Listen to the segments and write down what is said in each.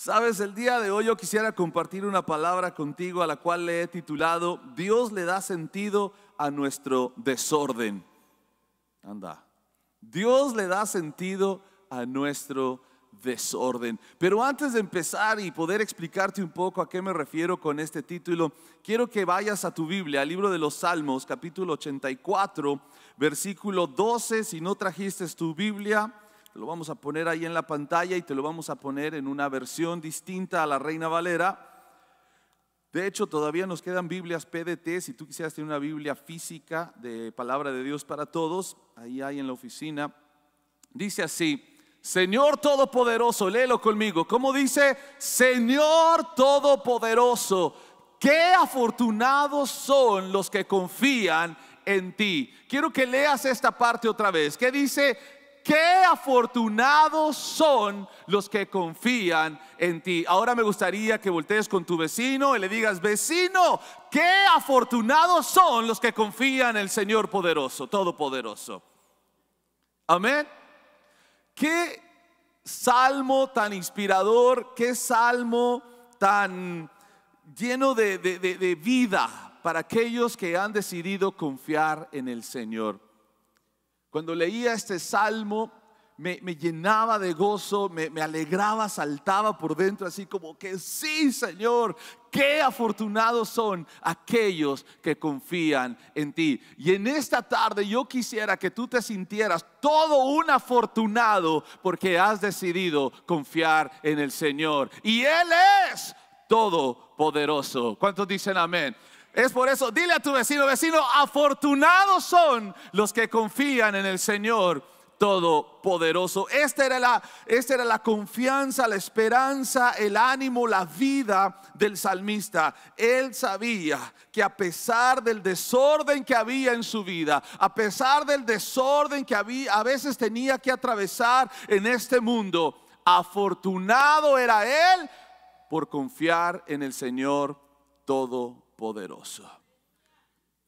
Sabes, el día de hoy yo quisiera compartir una palabra contigo a la cual le he titulado Dios le da sentido a nuestro desorden. Anda. Dios le da sentido a nuestro desorden. Pero antes de empezar y poder explicarte un poco a qué me refiero con este título, quiero que vayas a tu Biblia, al libro de los Salmos, capítulo 84, versículo 12, si no trajiste tu Biblia lo vamos a poner ahí en la pantalla y te lo vamos a poner en una versión distinta a la Reina Valera. De hecho, todavía nos quedan Biblias PDT. Si tú quisieras tener una Biblia física de palabra de Dios para todos, ahí hay en la oficina. Dice así, Señor Todopoderoso, léelo conmigo. ¿Cómo dice? Señor Todopoderoso, qué afortunados son los que confían en ti. Quiero que leas esta parte otra vez. ¿Qué dice? Qué afortunados son los que confían en ti. Ahora me gustaría que voltees con tu vecino y le digas, vecino, qué afortunados son los que confían en el Señor poderoso, todopoderoso. Amén. Qué salmo tan inspirador, qué salmo tan lleno de, vida para aquellos que han decidido confiar en el Señor. Cuando leía este salmo, me, llenaba de gozo, me, me alegraba, saltaba por dentro, así como que sí, Señor, qué afortunados son aquellos que confían en ti. Y en esta tarde yo quisiera que tú te sintieras todo un afortunado porque has decidido confiar en el Señor. Y Él es todopoderoso. ¿Cuántos dicen amén? Es por eso, dile a tu vecino, vecino, afortunados son los que confían en el Señor Todopoderoso. Esta era, la, esta era la confianza, la esperanza, el ánimo, la vida del salmista. Él sabía que a pesar del desorden que había en su vida, a pesar del desorden que había, a veces tenía que atravesar en este mundo, afortunado era él por confiar en el Señor Todopoderoso poderoso.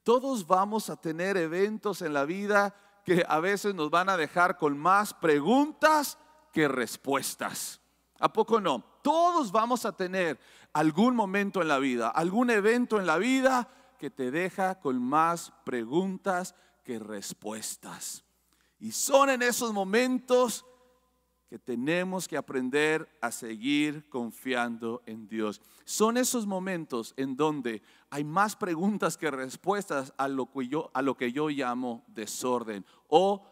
Todos vamos a tener eventos en la vida que a veces nos van a dejar con más preguntas que respuestas. ¿A poco no? Todos vamos a tener algún momento en la vida, algún evento en la vida que te deja con más preguntas que respuestas. Y son en esos momentos que tenemos que aprender a seguir confiando en Dios. Son esos momentos en donde hay más preguntas que respuestas a lo que yo, llamo desorden o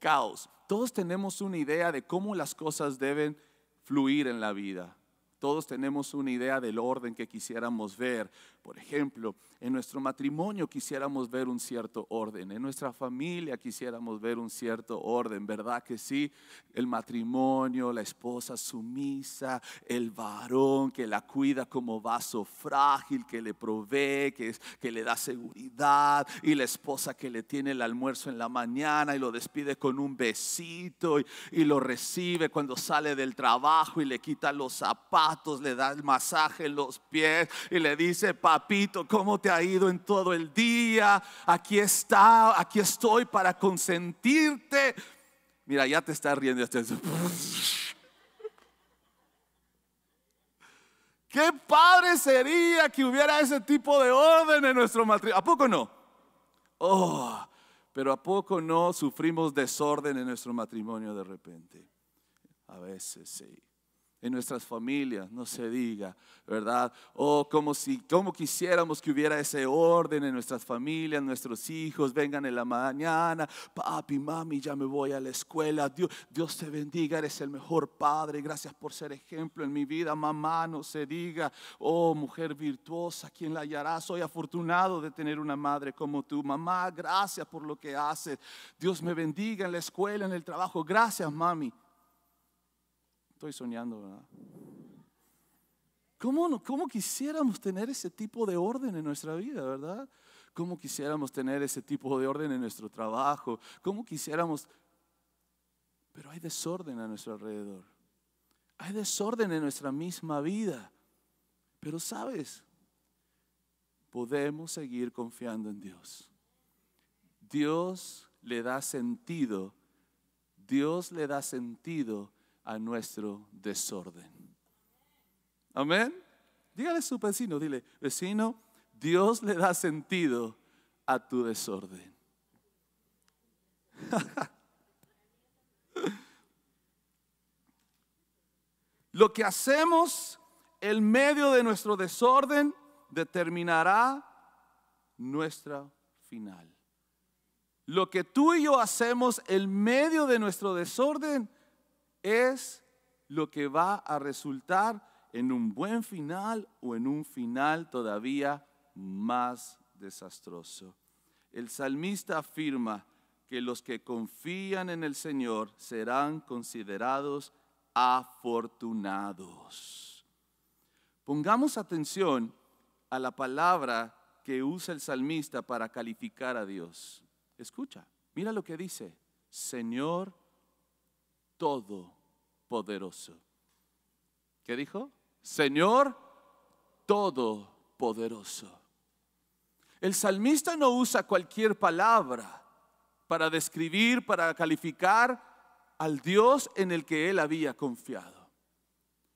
caos. Todos tenemos una idea de cómo las cosas deben fluir en la vida. Todos tenemos una idea del orden que quisiéramos ver, por ejemplo, en nuestro matrimonio quisiéramos ver un cierto orden, en nuestra familia quisiéramos ver un cierto orden, ¿verdad que sí? El matrimonio, la esposa sumisa, el varón que la cuida como vaso frágil, que le provee, que, que le da seguridad, y la esposa que le tiene el almuerzo en la mañana y lo despide con un besito y, lo recibe cuando sale del trabajo y le quita los zapatos, le da el masaje en los pies y le dice, papito, ¿cómo te ha ido en todo el día? Aquí está, aquí estoy para consentirte. Mira, ya te está riendo. Qué padre sería que hubiera ese tipo de orden en nuestro matrimonio. ¿A poco no? Oh, pero ¿a poco no sufrimos desorden en nuestro matrimonio de repente? A veces sí en nuestras familias, no se diga, ¿verdad? O oh, como si, como quisiéramos que hubiera ese orden en nuestras familias, nuestros hijos vengan en la mañana, papi, mami, ya me voy a la escuela, Dios, Dios te bendiga, eres el mejor padre, gracias por ser ejemplo en mi vida, mamá, no se diga, oh mujer virtuosa, ¿quién la hallará? Soy afortunado de tener una madre como tú, mamá, gracias por lo que haces, Dios me bendiga en la escuela, en el trabajo, gracias, mami. Estoy soñando, ¿verdad? ¿Cómo, ¿Cómo quisiéramos tener ese tipo de orden en nuestra vida, verdad? ¿Cómo quisiéramos tener ese tipo de orden en nuestro trabajo? ¿Cómo quisiéramos... Pero hay desorden a nuestro alrededor. Hay desorden en nuestra misma vida. Pero sabes, podemos seguir confiando en Dios. Dios le da sentido. Dios le da sentido a nuestro desorden. Amén. Dígale a su vecino, dile, vecino, Dios le da sentido a tu desorden. Lo que hacemos en medio de nuestro desorden determinará nuestra final. Lo que tú y yo hacemos en medio de nuestro desorden es lo que va a resultar en un buen final o en un final todavía más desastroso. El salmista afirma que los que confían en el Señor serán considerados afortunados. Pongamos atención a la palabra que usa el salmista para calificar a Dios. Escucha, mira lo que dice, Señor Todo ¿Qué dijo? Señor Todopoderoso. El salmista no usa cualquier palabra para describir, para calificar al Dios en el que él había confiado.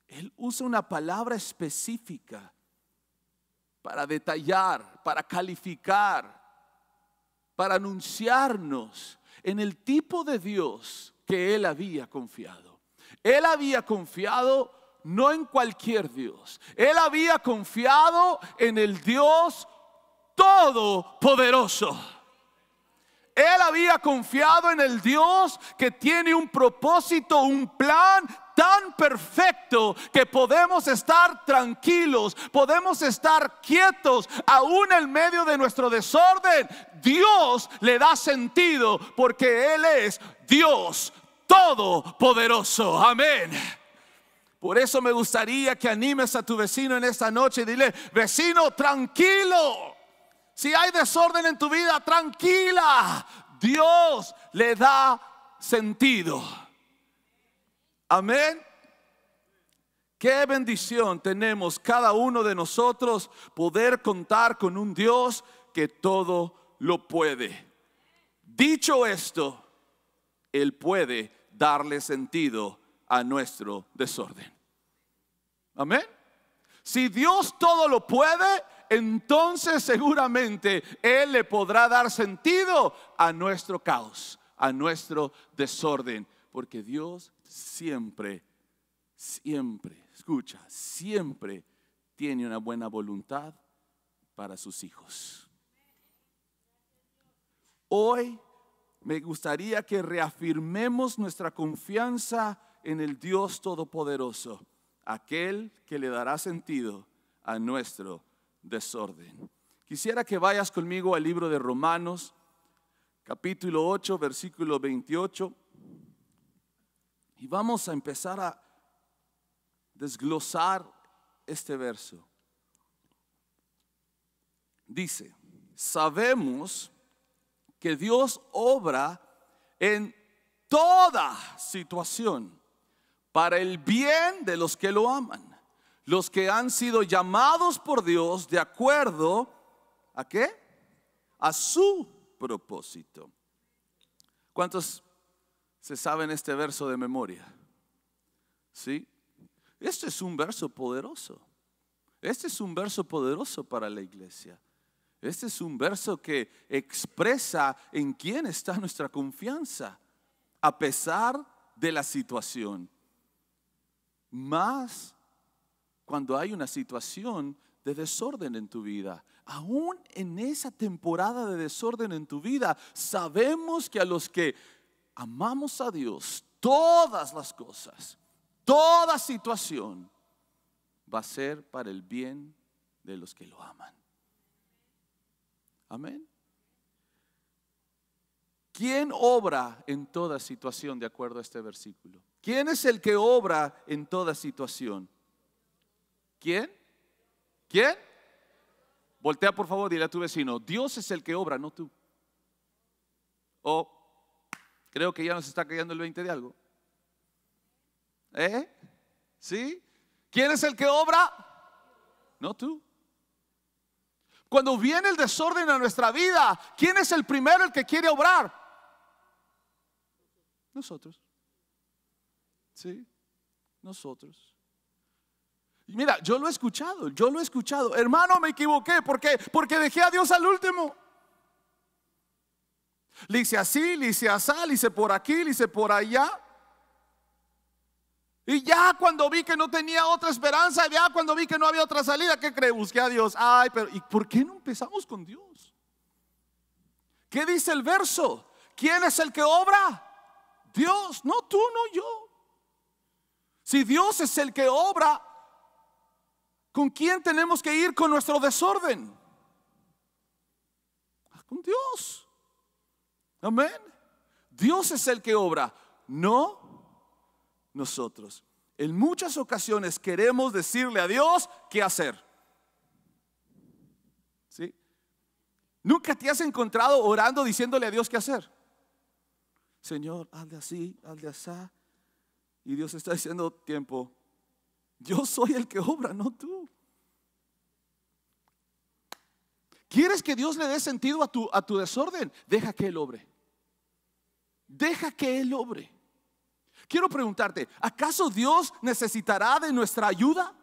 Él usa una palabra específica para detallar, para calificar, para anunciarnos en el tipo de Dios que él había confiado. Él había confiado no en cualquier Dios. Él había confiado en el Dios todopoderoso. Él había confiado en el Dios que tiene un propósito, un plan tan perfecto que podemos estar tranquilos, podemos estar quietos, aún en medio de nuestro desorden. Dios le da sentido porque Él es Dios todopoderoso. Amén. Por eso me gustaría que animes a tu vecino en esta noche y dile, vecino, tranquilo. Si hay desorden en tu vida, tranquila. Dios le da sentido. Amén. Qué bendición tenemos cada uno de nosotros poder contar con un Dios que todo lo puede. Dicho esto, Él puede darle sentido a nuestro desorden. Amén. Si Dios todo lo puede, entonces seguramente Él le podrá dar sentido a nuestro caos, a nuestro desorden, porque Dios siempre, siempre, escucha, siempre tiene una buena voluntad para sus hijos. Hoy me gustaría que reafirmemos nuestra confianza en el Dios Todopoderoso, aquel que le dará sentido a nuestro desorden. Quisiera que vayas conmigo al libro de Romanos, capítulo 8, versículo 28, y vamos a empezar a desglosar este verso. Dice, sabemos que Dios obra en toda situación para el bien de los que lo aman, los que han sido llamados por Dios de acuerdo a qué? A su propósito. ¿Cuántos se saben este verso de memoria? ¿Sí? Este es un verso poderoso. Este es un verso poderoso para la iglesia. Este es un verso que expresa en quién está nuestra confianza, a pesar de la situación. Más cuando hay una situación de desorden en tu vida. Aún en esa temporada de desorden en tu vida, sabemos que a los que amamos a Dios, todas las cosas, toda situación va a ser para el bien de los que lo aman. Amén. ¿Quién obra en toda situación de acuerdo a este versículo? ¿Quién es el que obra en toda situación? ¿Quién? ¿Quién? Voltea por favor, dile a tu vecino, Dios es el que obra, no tú. O oh, creo que ya nos está cayendo el 20 de algo. ¿Eh? ¿Sí? ¿Quién es el que obra? No tú. Cuando viene el desorden a nuestra vida, ¿quién es el primero el que quiere obrar? Nosotros. Sí, nosotros. Y mira, yo lo he escuchado, yo lo he escuchado. Hermano, me equivoqué. ¿Por Porque dejé a Dios al último. Le hice así, le hice así, le hice por aquí, le hice por allá. Y ya cuando vi que no tenía otra esperanza, ya cuando vi que no había otra salida, ¿qué cree? Busqué a Dios. Ay, pero ¿y por qué no empezamos con Dios? ¿Qué dice el verso? ¿Quién es el que obra? Dios, no tú, no yo. Si Dios es el que obra, ¿con quién tenemos que ir con nuestro desorden? Ah, con Dios. Amén. Dios es el que obra, no nosotros. En muchas ocasiones queremos decirle a Dios qué hacer. ¿Sí? Nunca te has encontrado orando diciéndole a Dios qué hacer. Señor, de así, de así. Y Dios está diciendo tiempo. Yo soy el que obra, no tú. ¿Quieres que Dios le dé sentido a tu, a tu desorden? Deja que Él obre. Deja que Él obre. Quiero preguntarte, ¿acaso Dios necesitará de nuestra ayuda?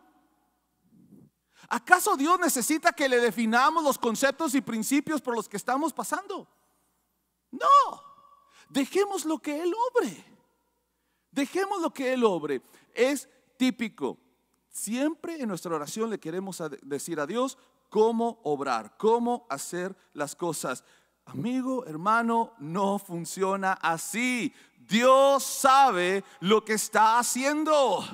¿Acaso Dios necesita que le definamos los conceptos y principios por los que estamos pasando? No, dejemos lo que Él obre. Dejemos lo que Él obre. Es típico. Siempre en nuestra oración le queremos decir a Dios cómo obrar, cómo hacer las cosas. Amigo, hermano, no funciona así. Dios sabe lo que está haciendo.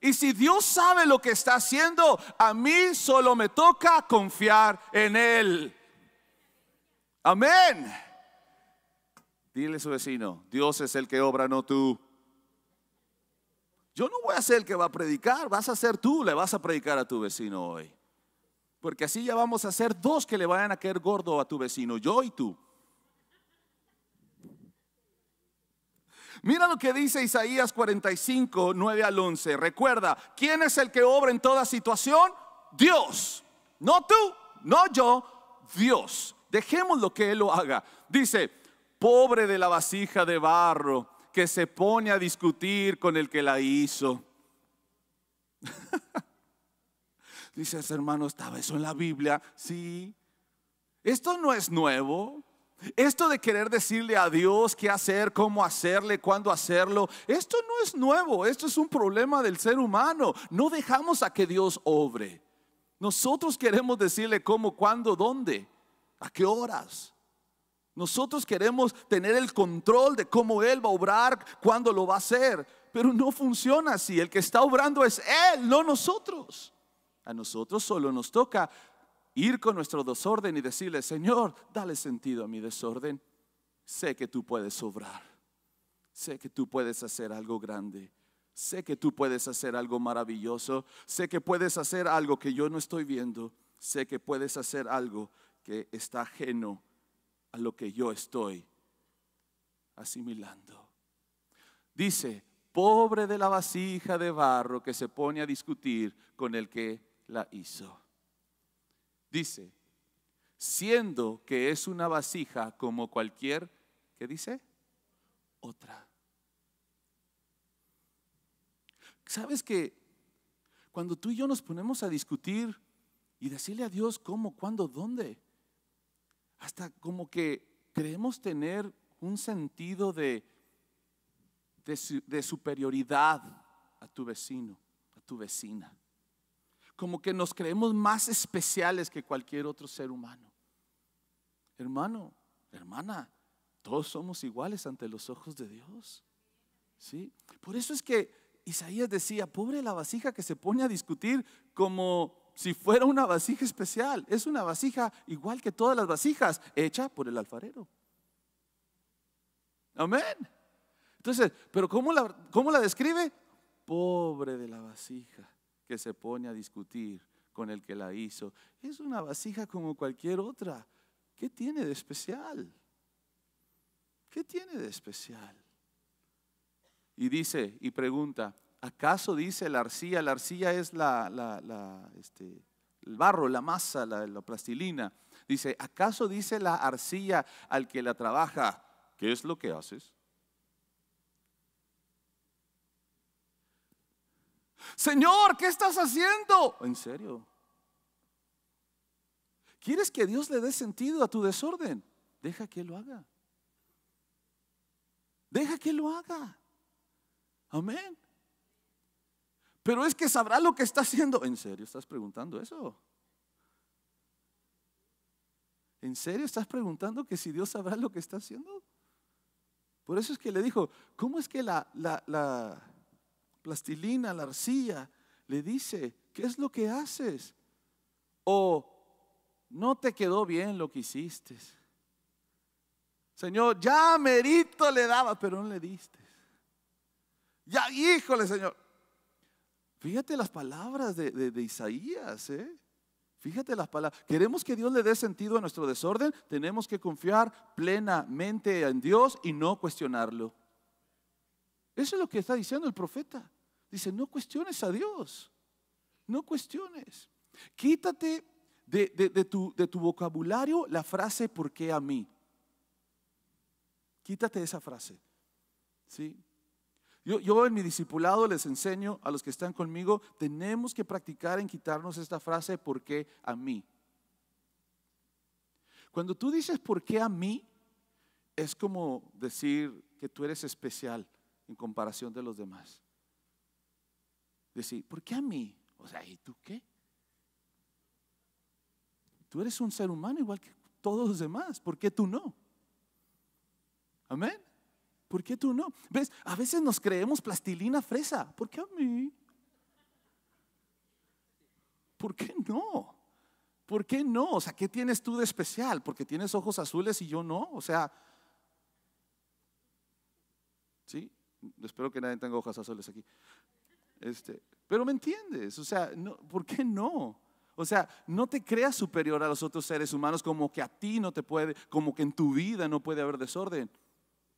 Y si Dios sabe lo que está haciendo, a mí solo me toca confiar en Él. Amén. Dile a su vecino, Dios es el que obra, no tú. Yo no voy a ser el que va a predicar, vas a ser tú, le vas a predicar a tu vecino hoy. Porque así ya vamos a ser dos que le vayan a caer gordo a tu vecino, yo y tú. Mira lo que dice Isaías 45, 9 al 11. Recuerda, ¿quién es el que obra en toda situación? Dios. No tú, no yo, Dios. Dejemos lo que Él lo haga. Dice, pobre de la vasija de barro que se pone a discutir con el que la hizo. Dices, hermano, estaba eso en la Biblia. Sí. Esto no es nuevo. Esto de querer decirle a Dios qué hacer, cómo hacerle, cuándo hacerlo, esto no es nuevo, esto es un problema del ser humano. No dejamos a que Dios obre. Nosotros queremos decirle cómo, cuándo, dónde, a qué horas. Nosotros queremos tener el control de cómo Él va a obrar, cuándo lo va a hacer, pero no funciona así. El que está obrando es Él, no nosotros. A nosotros solo nos toca ir con nuestro desorden y decirle, Señor, dale sentido a mi desorden. Sé que tú puedes obrar. Sé que tú puedes hacer algo grande. Sé que tú puedes hacer algo maravilloso. Sé que puedes hacer algo que yo no estoy viendo. Sé que puedes hacer algo que está ajeno a lo que yo estoy asimilando. Dice, pobre de la vasija de barro que se pone a discutir con el que la hizo. Dice, siendo que es una vasija como cualquier, ¿qué dice? Otra. ¿Sabes que cuando tú y yo nos ponemos a discutir y decirle a Dios cómo, cuándo, dónde, hasta como que creemos tener un sentido de, de, de superioridad a tu vecino, a tu vecina como que nos creemos más especiales que cualquier otro ser humano. Hermano, hermana, todos somos iguales ante los ojos de Dios. ¿Sí? Por eso es que Isaías decía, pobre la vasija que se pone a discutir como si fuera una vasija especial. Es una vasija igual que todas las vasijas, hecha por el alfarero. Amén. Entonces, pero ¿cómo la, cómo la describe? Pobre de la vasija que se pone a discutir con el que la hizo. Es una vasija como cualquier otra. ¿Qué tiene de especial? ¿Qué tiene de especial? Y dice y pregunta, ¿acaso dice la arcilla? La arcilla es la, este, el barro, la masa, la, la plastilina. Dice, ¿acaso dice la arcilla al que la trabaja? ¿Qué es lo que haces? Señor, ¿qué estás haciendo? En serio. ¿Quieres que Dios le dé sentido a tu desorden? Deja que Él lo haga. Deja que Él lo haga. Amén. Pero es que sabrá lo que está haciendo. ¿En serio estás preguntando eso? ¿En serio estás preguntando que si Dios sabrá lo que está haciendo? Por eso es que le dijo, ¿cómo es que la, la plastilina, la arcilla, le dice, ¿qué es lo que haces? O no te quedó bien lo que hiciste. Señor, ya merito le daba, pero no le diste. Ya, híjole, Señor. Fíjate las palabras de, de Isaías, ¿eh? Fíjate las palabras. Queremos que Dios le dé sentido a nuestro desorden. Tenemos que confiar plenamente en Dios y no cuestionarlo. Eso es lo que está diciendo el profeta. Dice, no cuestiones a Dios, no cuestiones. Quítate de, de, tu, vocabulario la frase ¿por qué a mí? Quítate esa frase. ¿sí? Yo, yo, en mi discipulado les enseño a los que están conmigo, tenemos que practicar en quitarnos esta frase ¿por qué a mí? Cuando tú dices ¿por qué a mí? Es como decir que tú eres especial en comparación de los demás decir, ¿por qué a mí? O sea, ¿y tú qué? Tú eres un ser humano igual que todos los demás, ¿por qué tú no? Amén. ¿Por qué tú no? ¿Ves? A veces nos creemos plastilina fresa. ¿Por qué a mí? ¿Por qué no? ¿Por qué no? O sea, ¿qué tienes tú de especial? Porque tienes ojos azules y yo no. O sea, ¿sí? Espero que nadie tenga ojos azules aquí. Este, pero me entiendes, o sea, ¿por qué no? O sea, no te creas superior a los otros seres humanos como que a ti no te puede, como que en tu vida no puede haber desorden.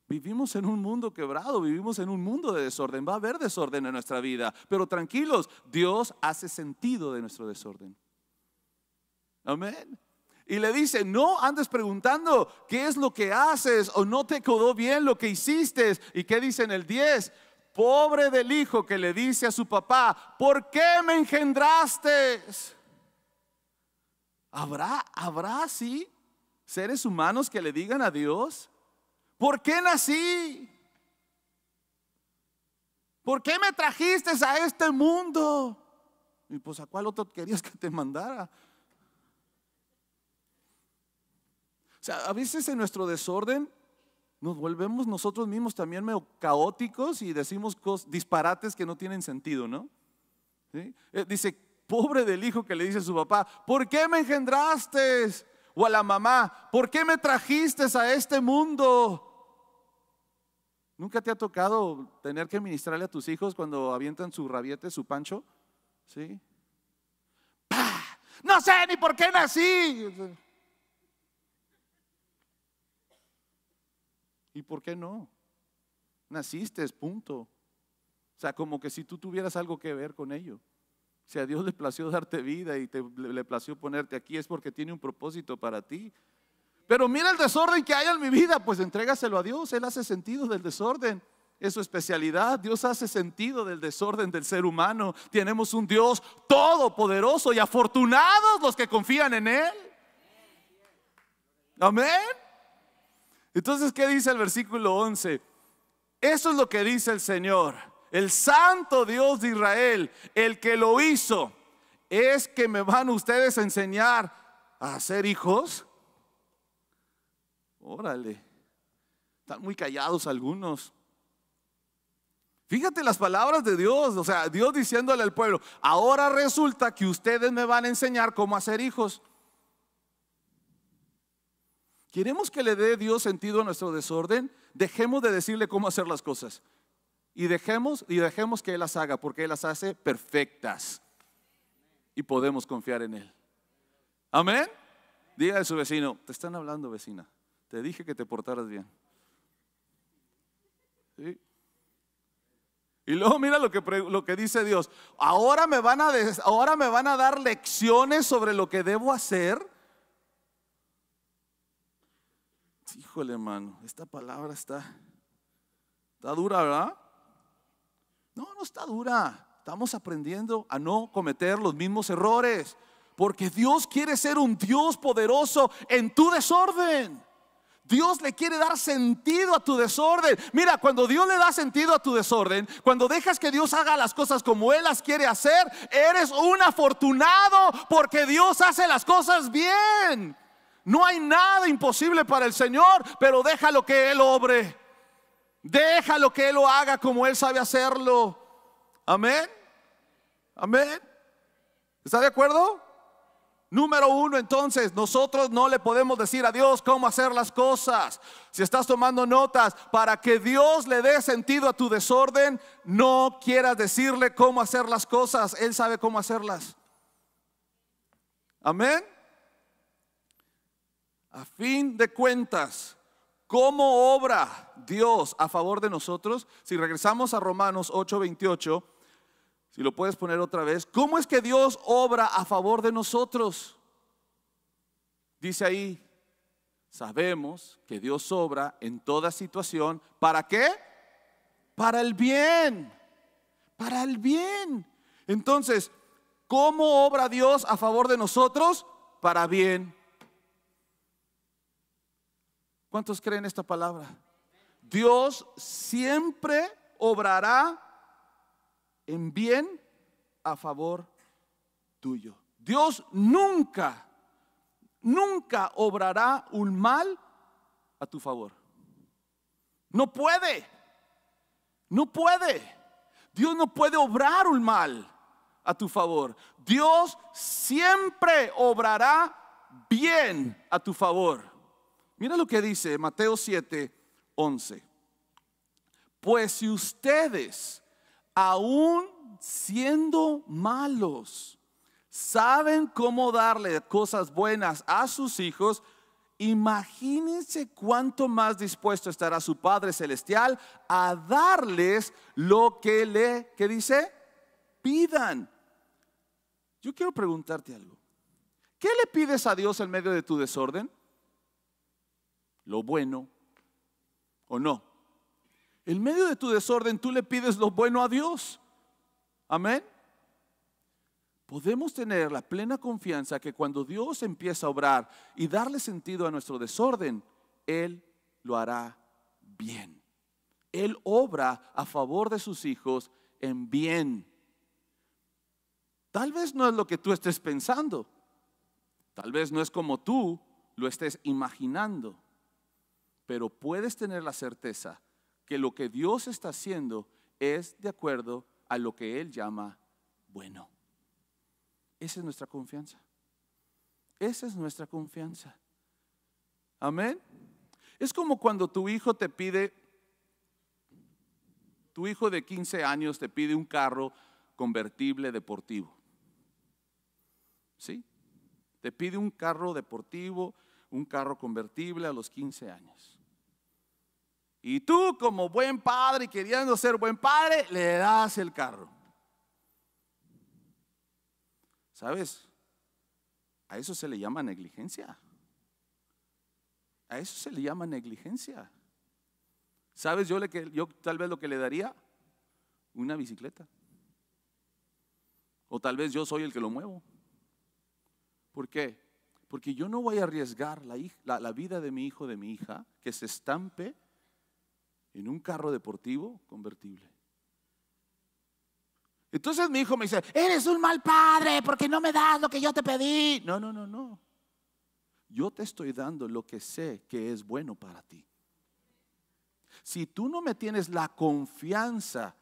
Vivimos en un mundo quebrado, vivimos en un mundo de desorden. Va a haber desorden en nuestra vida, pero tranquilos, Dios hace sentido de nuestro desorden. Amén. Y le dice, no andes preguntando qué es lo que haces o no te quedó bien lo que hiciste. ¿Y qué dice en el 10? Pobre del hijo que le dice a su papá, ¿por qué me engendraste? ¿Habrá, habrá así seres humanos que le digan a Dios, ¿por qué nací? ¿Por qué me trajiste a este mundo? Y pues a cuál otro querías que te mandara. O sea, a veces en nuestro desorden nos volvemos nosotros mismos también medio caóticos y decimos disparates que no tienen sentido, ¿no? Eh, dice, pobre del hijo que le dice a su papá, ¿por qué me engendraste? O a la mamá, ¿por qué me trajiste a este mundo? ¿Nunca te ha tocado tener que ministrarle a tus hijos cuando avientan su rabiete, su pancho? ¿Sí? No sé ni por qué nací. ¿Y por qué no? Naciste, es punto. O sea, como que si tú tuvieras algo que ver con ello. Si a Dios le plació darte vida y te, le, le plació ponerte aquí, es porque tiene un propósito para ti. Pero mira el desorden que hay en mi vida, pues entrégaselo a Dios. Él hace sentido del desorden. Es su especialidad. Dios hace sentido del desorden del ser humano. Tenemos un Dios todopoderoso y afortunados los que confían en Él. Amén. Entonces, ¿qué dice el versículo 11? Eso es lo que dice el Señor, el santo Dios de Israel, el que lo hizo. ¿Es que me van ustedes a enseñar a hacer hijos? Órale, están muy callados algunos. Fíjate las palabras de Dios, o sea, Dios diciéndole al pueblo, ahora resulta que ustedes me van a enseñar cómo hacer hijos. ¿Queremos que le dé Dios sentido a nuestro desorden? Dejemos de decirle cómo hacer las cosas. Y dejemos, y dejemos que Él las haga, porque Él las hace perfectas. Y podemos confiar en Él. Amén. Diga a su vecino, te están hablando vecina. Te dije que te portaras bien. Y luego mira lo que, lo que dice Dios. Ahora me, van a, ahora me van a dar lecciones sobre lo que debo hacer. Híjole, hermano, esta palabra está, está dura, ¿verdad? No, no está dura. Estamos aprendiendo a no cometer los mismos errores. Porque Dios quiere ser un Dios poderoso en tu desorden. Dios le quiere dar sentido a tu desorden. Mira, cuando Dios le da sentido a tu desorden, cuando dejas que Dios haga las cosas como Él las quiere hacer, eres un afortunado porque Dios hace las cosas bien. No hay nada imposible para el Señor, pero déjalo que Él obre. Déjalo que Él lo haga como Él sabe hacerlo. Amén. Amén. ¿Está de acuerdo? Número uno, entonces, nosotros no le podemos decir a Dios cómo hacer las cosas. Si estás tomando notas, para que Dios le dé sentido a tu desorden, no quieras decirle cómo hacer las cosas. Él sabe cómo hacerlas. Amén. A fin de cuentas, ¿cómo obra Dios a favor de nosotros? Si regresamos a Romanos 8:28, si lo puedes poner otra vez, ¿cómo es que Dios obra a favor de nosotros? Dice ahí, sabemos que Dios obra en toda situación. ¿Para qué? Para el bien. Para el bien. Entonces, ¿cómo obra Dios a favor de nosotros? Para bien. ¿Cuántos creen esta palabra? Dios siempre obrará en bien a favor tuyo. Dios nunca, nunca obrará un mal a tu favor. No puede, no puede. Dios no puede obrar un mal a tu favor. Dios siempre obrará bien a tu favor. Mira lo que dice Mateo 7, 11. Pues si ustedes, aún siendo malos, saben cómo darle cosas buenas a sus hijos, imagínense cuánto más dispuesto estará su Padre Celestial a darles lo que le, ¿qué dice? Pidan. Yo quiero preguntarte algo. ¿Qué le pides a Dios en medio de tu desorden? lo bueno o no. En medio de tu desorden tú le pides lo bueno a Dios. Amén. Podemos tener la plena confianza que cuando Dios empieza a obrar y darle sentido a nuestro desorden, Él lo hará bien. Él obra a favor de sus hijos en bien. Tal vez no es lo que tú estés pensando. Tal vez no es como tú lo estés imaginando pero puedes tener la certeza que lo que Dios está haciendo es de acuerdo a lo que Él llama bueno. Esa es nuestra confianza. Esa es nuestra confianza. Amén. Es como cuando tu hijo te pide, tu hijo de 15 años te pide un carro convertible deportivo. ¿Sí? Te pide un carro deportivo, un carro convertible a los 15 años. Y tú, como buen padre queriendo ser buen padre, le das el carro. ¿Sabes? A eso se le llama negligencia. A eso se le llama negligencia. ¿Sabes? Yo, le, yo tal vez lo que le daría, una bicicleta. O tal vez yo soy el que lo muevo. ¿Por qué? Porque yo no voy a arriesgar la vida de mi hijo, de mi hija, que se estampe en un carro deportivo convertible. Entonces mi hijo me dice, eres un mal padre porque no me das lo que yo te pedí. No, no, no, no. Yo te estoy dando lo que sé que es bueno para ti. Si tú no me tienes la confianza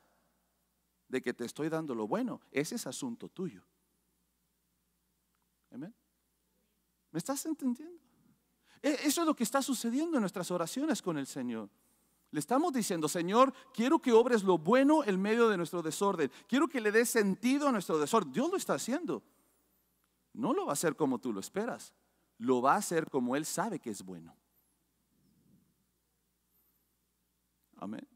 de que te estoy dando lo bueno, ese es asunto tuyo. Amén. ¿Me estás entendiendo? E-, eso es lo que está sucediendo en nuestras oraciones con el Señor. Le estamos diciendo, Señor, quiero que obres lo bueno en medio de nuestro desorden. Quiero que le des sentido a nuestro desorden. Dios lo está haciendo. No lo va a hacer como tú lo esperas. Lo va a hacer como Él sabe que es bueno. Amén.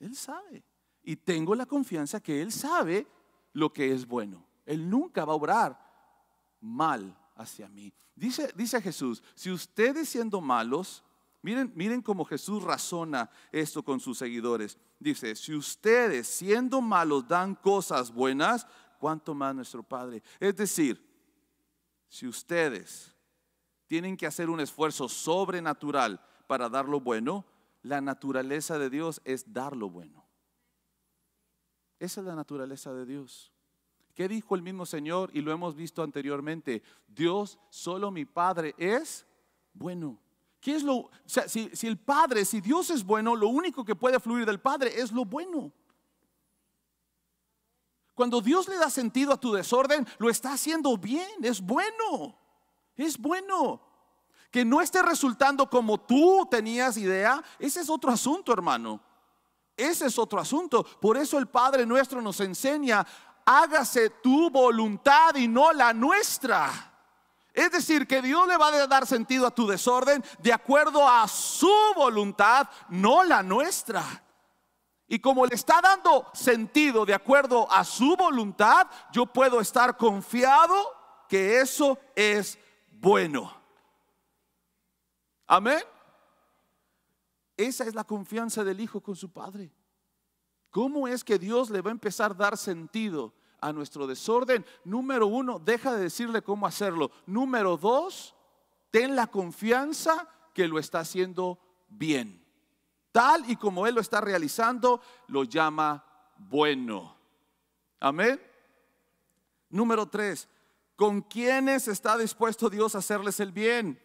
Él sabe. Y tengo la confianza que Él sabe lo que es bueno. Él nunca va a obrar mal hacia mí. Dice, dice Jesús, si ustedes siendo malos Miren, miren cómo Jesús razona esto con sus seguidores. Dice, si ustedes siendo malos dan cosas buenas, ¿cuánto más nuestro Padre? Es decir, si ustedes tienen que hacer un esfuerzo sobrenatural para dar lo bueno, la naturaleza de Dios es dar lo bueno. Esa es la naturaleza de Dios. ¿Qué dijo el mismo Señor? Y lo hemos visto anteriormente. Dios, solo mi Padre es bueno. ¿Qué es lo, si, si, el Padre, si Dios es bueno, lo único que puede fluir del Padre es lo bueno. Cuando Dios le da sentido a tu desorden, lo está haciendo bien, es bueno, es bueno. Que no esté resultando como tú tenías idea, ese es otro asunto, hermano. Ese es otro asunto. Por eso el Padre nuestro nos enseña, hágase tu voluntad y no la nuestra. Es decir, que Dios le va a dar sentido a tu desorden de acuerdo a su voluntad, no la nuestra. Y como le está dando sentido de acuerdo a su voluntad, yo puedo estar confiado que eso es bueno. Amén. Esa es la confianza del Hijo con su Padre. ¿Cómo es que Dios le va a empezar a dar sentido a nuestro desorden. Número uno, deja de decirle cómo hacerlo. Número dos, ten la confianza que lo está haciendo bien. Tal y como Él lo está realizando, lo llama bueno. Amén. Número tres, ¿con quiénes está dispuesto Dios a hacerles el bien?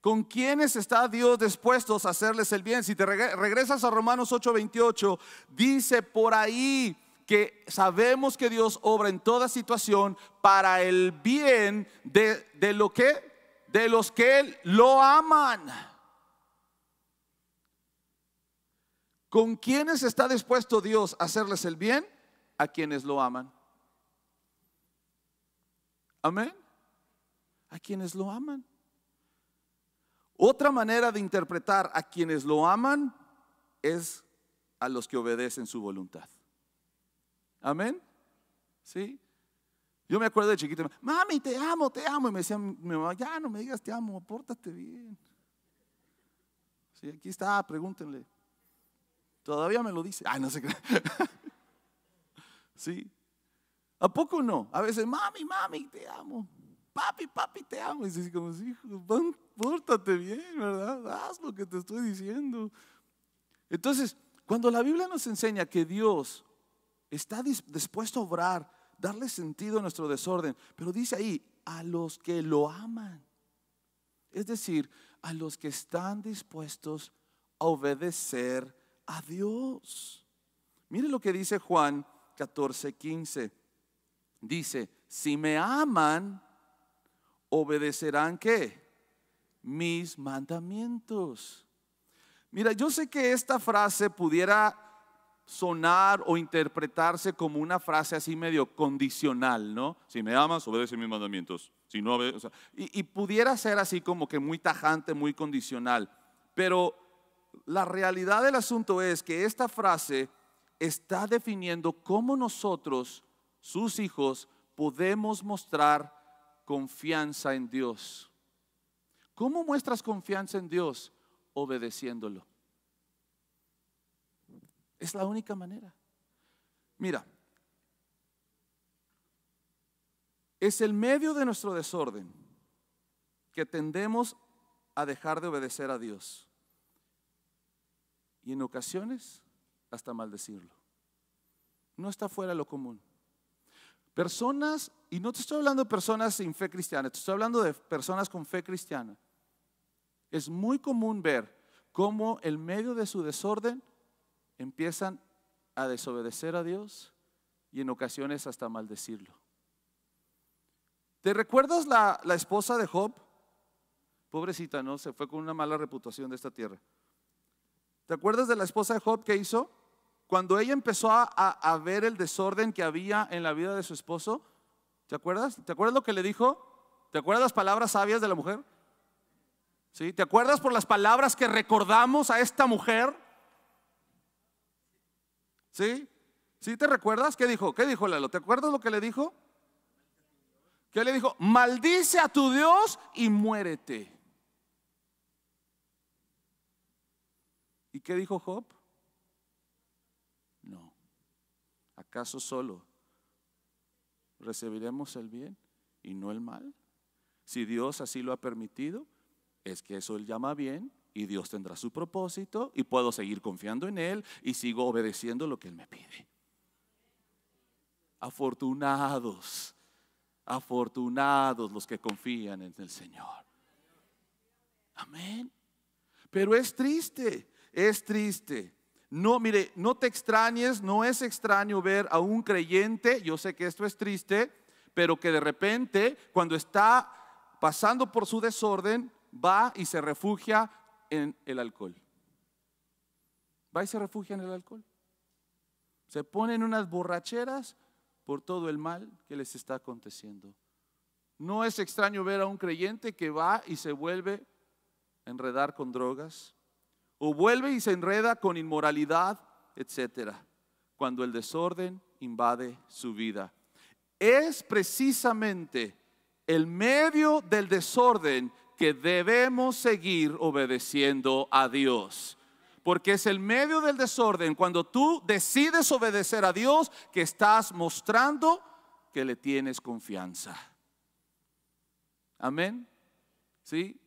¿Con quiénes está Dios dispuesto a hacerles el bien? Si te regresas a Romanos 8:28, dice por ahí, que sabemos que Dios obra en toda situación para el bien de, lo que de los que lo aman. ¿Con quiénes está dispuesto Dios a hacerles el bien? A quienes lo aman. Amén. A quienes lo aman. Otra manera de interpretar a quienes lo aman es a los que obedecen su voluntad. Amén. Sí. Yo me acuerdo de chiquito, mami, te amo, te amo. Y me decía mi mamá, ya no me digas te amo, pórtate bien. Sí, aquí está, pregúntenle. Todavía me lo dice. Ay, no sé qué. sí. ¿A poco no? A veces, mami, mami, te amo. Papi, papi, te amo. Y dice como, hijo, pórtate bien, ¿verdad? Haz lo que te estoy diciendo. Entonces, cuando la Biblia nos enseña que Dios Está dispuesto a obrar, darle sentido a nuestro desorden. Pero dice ahí, a los que lo aman. Es decir, a los que están dispuestos a obedecer a Dios. Mire lo que dice Juan 14, 15. Dice, si me aman, obedecerán qué? Mis mandamientos. Mira, yo sé que esta frase pudiera sonar o interpretarse como una frase así medio condicional, ¿no? Si me amas, obedece mis mandamientos. Si no, y, y pudiera ser así como que muy tajante, muy condicional. Pero la realidad del asunto es que esta frase está definiendo cómo nosotros, sus hijos, podemos mostrar confianza en Dios. ¿Cómo muestras confianza en Dios? Obedeciéndolo. Es la única manera. Mira, es el medio de nuestro desorden que tendemos a dejar de obedecer a Dios. Y en ocasiones hasta maldecirlo. No está fuera de lo común. Personas, y no te estoy hablando de personas sin fe cristiana, te estoy hablando de personas con fe cristiana. Es muy común ver cómo el medio de su desorden empiezan a desobedecer a Dios y en ocasiones hasta maldecirlo. ¿Te recuerdas la, la esposa de Job? Pobrecita, ¿no? Se fue con una mala reputación de esta tierra. ¿Te acuerdas de la esposa de Job que hizo? Cuando ella empezó a, ver el desorden que había en la vida de su esposo, ¿te acuerdas? ¿Te acuerdas lo que le dijo? ¿Te acuerdas las palabras sabias de la mujer? ¿Sí? ¿Te acuerdas por las palabras que recordamos a esta mujer? ¿Sí? ¿Sí te recuerdas? ¿Qué dijo? ¿Qué dijo Lalo? ¿Te acuerdas lo que le dijo? ¿Qué le dijo? Maldice a tu Dios y muérete. ¿Y qué dijo Job? No. ¿Acaso solo recibiremos el bien y no el mal? Si Dios así lo ha permitido, es que eso él llama bien y Dios tendrá su propósito y puedo seguir confiando en Él y sigo obedeciendo lo que Él me pide. Afortunados, afortunados los que confían en el Señor. Amén. Pero es triste, es triste. No, mire, no te extrañes, no es extraño ver a un creyente, yo sé que esto es triste, pero que de repente cuando está pasando por su desorden, va y se refugia en el alcohol. Va y se refugia en el alcohol. Se ponen unas borracheras por todo el mal que les está aconteciendo. No es extraño ver a un creyente que va y se vuelve a enredar con drogas, o vuelve y se enreda con inmoralidad, etcétera, cuando el desorden invade su vida. Es precisamente el medio del desorden que debemos seguir obedeciendo a Dios. Porque es el medio del desorden, cuando tú decides obedecer a Dios, que estás mostrando que le tienes confianza. Amén. ¿Sí?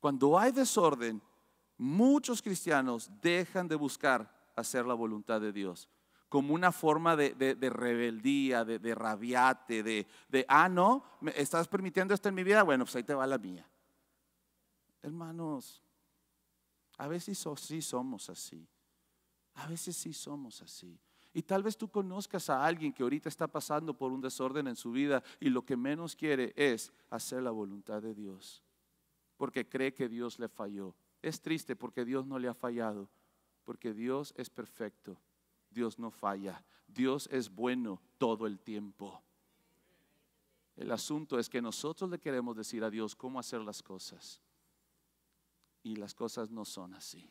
Cuando hay desorden, muchos cristianos dejan de buscar hacer la voluntad de Dios como una forma de, rebeldía, de, de rabiate, de, ah, no, me estás permitiendo esto en mi vida, bueno, pues ahí te va la mía. Hermanos, a veces sí somos así, a veces sí somos así. Y tal vez tú conozcas a alguien que ahorita está pasando por un desorden en su vida y lo que menos quiere es hacer la voluntad de Dios, porque cree que Dios le falló. Es triste porque Dios no le ha fallado, porque Dios es perfecto Dios no falla. Dios es bueno todo el tiempo. El asunto es que nosotros le queremos decir a Dios cómo hacer las cosas. Y las cosas no son así.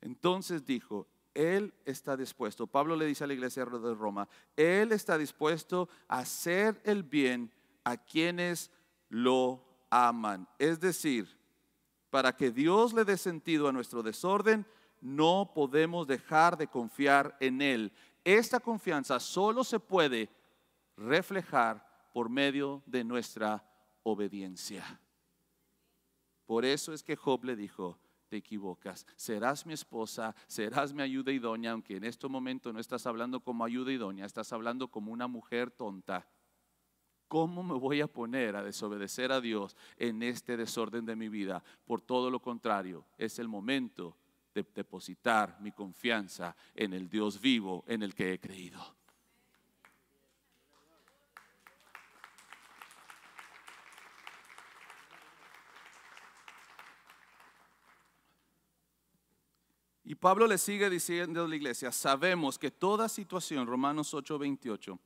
Entonces dijo, Él está dispuesto, Pablo le dice a la iglesia de Roma, Él está dispuesto a hacer el bien a quienes lo aman. Es decir, para que Dios le dé sentido a nuestro desorden, no podemos dejar de confiar en Él. Esta confianza solo se puede reflejar por medio de nuestra obediencia. Por eso es que Job le dijo, te equivocas, serás mi esposa, serás mi ayuda idónea, aunque en este momento no estás hablando como ayuda idónea, estás hablando como una mujer tonta. ¿Cómo me voy a poner a desobedecer a Dios en este desorden de mi vida? Por todo lo contrario, es el momento depositar mi confianza en el Dios vivo en el que he creído. Y Pablo le sigue diciendo a la iglesia, sabemos que toda situación, Romanos 8:28,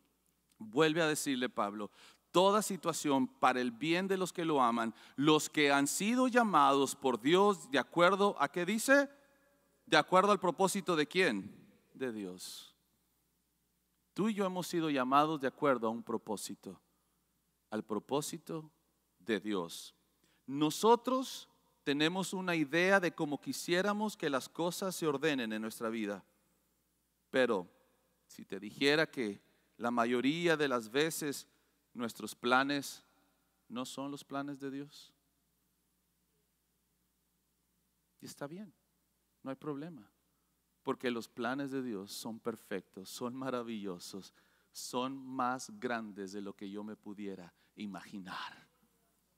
vuelve a decirle Pablo, toda situación para el bien de los que lo aman, los que han sido llamados por Dios de acuerdo a qué dice de acuerdo al propósito de quién? De Dios. Tú y yo hemos sido llamados de acuerdo a un propósito, al propósito de Dios. Nosotros tenemos una idea de cómo quisiéramos que las cosas se ordenen en nuestra vida, pero si te dijera que la mayoría de las veces nuestros planes no son los planes de Dios, y está bien. No hay problema. Porque los planes de Dios son perfectos, son maravillosos, son más grandes de lo que yo me pudiera imaginar.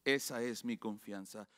Esa es mi confianza.